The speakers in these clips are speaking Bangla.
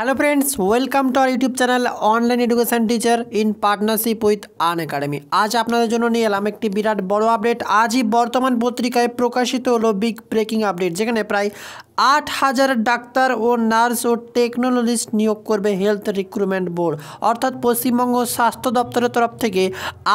hello friends welcome to our YouTube channel online education teacher in partnership with Unacademy আজ আপনাদের জন্য নিয়ে এলাম একটি বিরাট বড় আপডেট আজই বর্তমান পত্রিকায় প্রকাশিত হলো বিগ ব্রেকিং আপডেট যেখানে প্রায় আট হাজার ডাক্তার ও নার্স ও টেকনোলজিস্ট নিয়োগ করবে হেলথ রিক্রুটমেন্ট বোর্ড অর্থাৎ পশ্চিমবঙ্গ স্বাস্থ্য দপ্তরের তরফ থেকে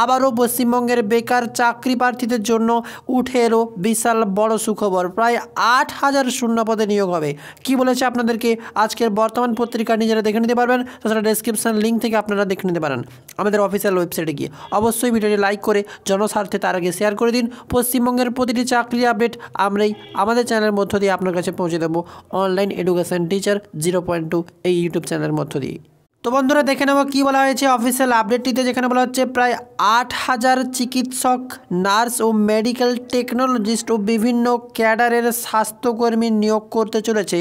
আবারও পশ্চিমবঙ্গের বেকার চাকরি প্রার্থীদের জন্য উঠে এলো বিশাল বড় সুখবর প্রায় আট হাজার শূন্য পদে নিয়োগ হবে কি বলেছে আপনাদেরকে আজকের বর্তমান পত্রিকা নিজেরা দেখে নিতে পারবেন তাছাড়া ডেসক্রিপশান লিঙ্ক থেকে আপনারা দেখে নিতে পারেন আমাদের অফিসিয়াল ওয়েবসাইটে গিয়ে অবশ্যই ভিডিওটি লাইক করে জনস্বার্থে তার আগে শেয়ার করে দিন পশ্চিমবঙ্গের প্রতিটি চাকরি আপডেট আমরাই আমাদের চ্যানেলের মধ্য দিয়ে আপনার কাছে পৌঁছে পৌঁছে দেবো online education teacher zero point two এই ইউটিউব চ্যানেলের মধ্য দিয়ে তো বন্ধুরা দেখে নেব কী বলা হয়েছে অফিসিয়াল আপডেটটিতে যেখানে বলা হচ্ছে প্রায় আট হাজার চিকিৎসক নার্স ও মেডিকেল টেকনোলজিস্ট ও বিভিন্ন ক্যাডারের স্বাস্থ্যকর্মী নিয়োগ করতে চলেছে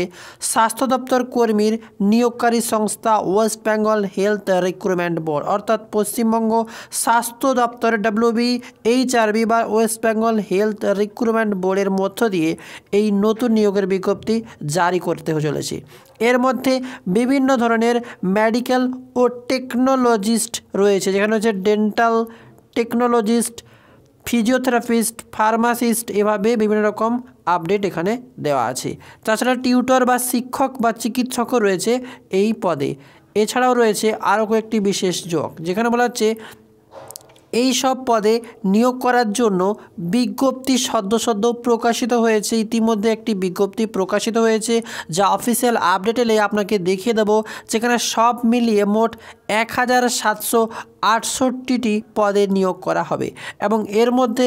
স্বাস্থ্য দপ্তর কর্মীর নিয়োগকারী সংস্থা West Bengal health recruitment board অর্থাৎ পশ্চিমবঙ্গ স্বাস্থ্য দপ্তর ডাব্লিউবি এইচআরবি বা ওয়েস্ট বেঙ্গল হেলথ রিক্রুটমেন্ট বোর্ডের মধ্য দিয়ে এই নতুন নিয়োগের বিজ্ঞপ্তি জারি করতে চলেছে এর মধ্যে বিভিন্ন ধরনের মেডিকেল ও টেকনোলজিস্ট রয়েছে যেখানে হচ্ছে ডেন্টাল টেকনোলজিস্ট ফিজিওথেরাপিস্ট ফার্মাসিস্ট এভাবে বিভিন্ন রকম আপডেট এখানে দেওয়া আছে তাছাড়া টিউটর বা শিক্ষক বা চিকিৎসকও রয়েছে এই পদে এছাড়াও রয়েছে আরও কয়েকটি বিশেষ যোগ যেখানে বলা হচ্ছে এই সব পদে নিয়োগ করার জন্য বিজ্ঞপ্তি সদ্য সদ্য প্রকাশিত হয়েছে ইতিমধ্যে একটি বিজ্ঞপ্তি প্রকাশিত হয়েছে যা অফিসিয়াল আপডেট এলে আপনাকে দেখিয়ে দেব যেখানে সব মিলিয়ে মোট এক হাজার সাতশো আটষট্টিটি পদে নিয়োগ করা হবে এবং এর মধ্যে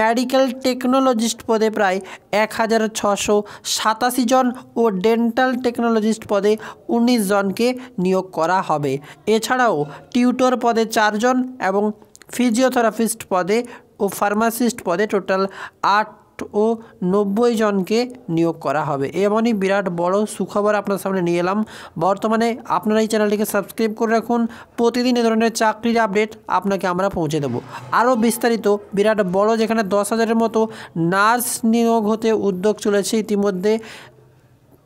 মেডিকেল টেকনোলজিস্ট পদে প্রায় এক হাজার ছশো সাতাশি জন ও ডেন্টাল টেকনোলজিস্ট পদে উনিশ জনকে নিয়োগ করা হবে এছাড়াও টিউটর পদে চারজন এবং ফিজিওথেরাপিস্ট পদে ও ফার্মাসিস্ট পদে টোটাল আট ও নব্বই জনকে নিয়োগ করা হবে এমনই বিরাট বড় সুখবর আপনার সামনে নিয়ে এলাম বর্তমানে আপনারা এই চ্যানেলটিকে সাবস্ক্রাইব করে রাখুন প্রতিদিন এ ধরনের চাকরির আপডেট আপনাকে আমরা পৌঁছে দেব আরও বিস্তারিত বিরাট বড় যেখানে দশ হাজারের মতো নার্স নিয়োগ হতে উদ্যোগ চলেছে ইতিমধ্যে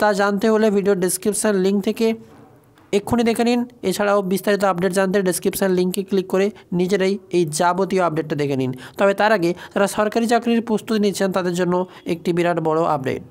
তা জানতে হলে ভিডিও ডিসক্রিপশান লিঙ্ক থেকে এক্ষুনি দেখে নিন এছাড়াও বিস্তারিত আপডেট জানতে ডেসক্রিপশান লিঙ্কে ক্লিক করে নিজেরাই এই যাবতীয় আপডেটটা দেখে নিন তবে তার আগে যারা সরকারি চাকরির প্রস্তুতি নিচ্ছেন তাদের জন্য একটি বিরাট বড় আপডেট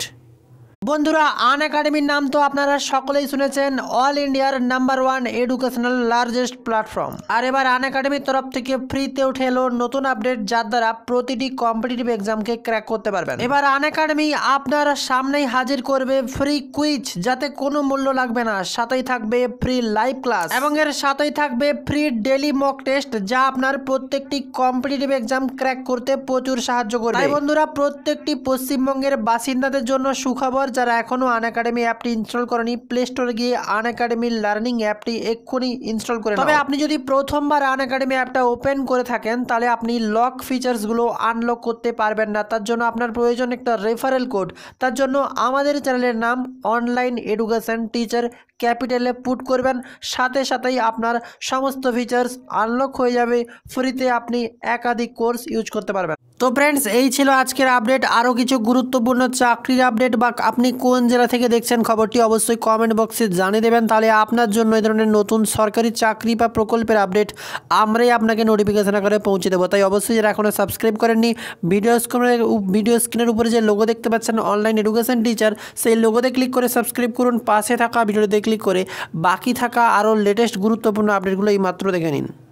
বন্ধুরা আন একাডেমির নাম তো আপনারা সকলেই শুনেছেন অল ইন্ডিয়ার number one educational largest platform আর এবার আন একাডেমির তরফ থেকে ফ্রিতে উঠে এলো নতুন আপডেট যার দ্বারা প্রতিটি কম্পিটিটিভ এক্সামকে ক্র্যাক করতে পারবেন এবার আন একাডেমি আপনার সামনেই হাজির করবে ফ্রি কুইজ যাতে কোনো মূল্য লাগবে না সাথেই থাকবে ফ্রি লাইভ ক্লাস এবং এর সাথেই থাকবে ফ্রি ডেলি মক টেস্ট যা আপনার প্রত্যেকটি কম্পিটিটিভ এক্সাম ক্র্যাক করতে প্রচুর সাহায্য করবে বন্ধুরা প্রত্যেকটি পশ্চিমবঙ্গের বাসিন্দাদের জন্য সুখবর বন্ধুরা যারা এখনও আন একাডেমি অ্যাপটি ইনস্টল করেনি প্লে স্টোরে গিয়ে আন একাডেমি লার্নিং অ্যাপটি এক্ষুনি ইনস্টল করে তবে আপনি যদি প্রথমবার আন একাডেমি অ্যাপটা ওপেন করে থাকেন তাহলে আপনি লক ফিচার্সগুলো আনলক করতে পারবেন না তার জন্য আপনার প্রয়োজন একটা রেফারেল কোড তার জন্য আমাদের চ্যানেলের নাম অনলাইন এডুকেশন টিচার ক্যাপিটালে পুট করবেন সাথে সাথেই আপনার সমস্ত ফিচার্স আনলক হয়ে যাবে ফ্রিতে আপনি একাধিক কোর্স ইউজ করতে পারবেন তো ফ্রেন্ডস এই ছিল আজকের আপডেট আরও কিছু গুরুত্বপূর্ণ চাকরির আপডেট বা আপনি কোন জেলা থেকে দেখছেন খবরটি অবশ্যই কমেন্ট বক্সে জানিয়ে দেবেন তাহলে আপনার জন্য এই ধরনের নতুন সরকারি চাকরি বা প্রকল্পের আপডেট আমরাই আপনাকে নোটিফিকেশান আকারে পৌঁছে দেবো তাই অবশ্যই যারা এখনও সাবস্ক্রাইব করেননি ভিডিও স্ক্রিনের ভিডিও স্ক্রিনের উপরে যে লোগো দেখতে পাচ্ছেন অনলাইন এডুকেশন টিচার সেই লোগোতে ক্লিক করে সাবস্ক্রাইব করুন পাশে থাকা ভিডিওতে ক্লিক করে বাকি থাকা আরও লেটেস্ট গুরুত্বপূর্ণ আপডেটগুলো এই মাত্র দেখে নিন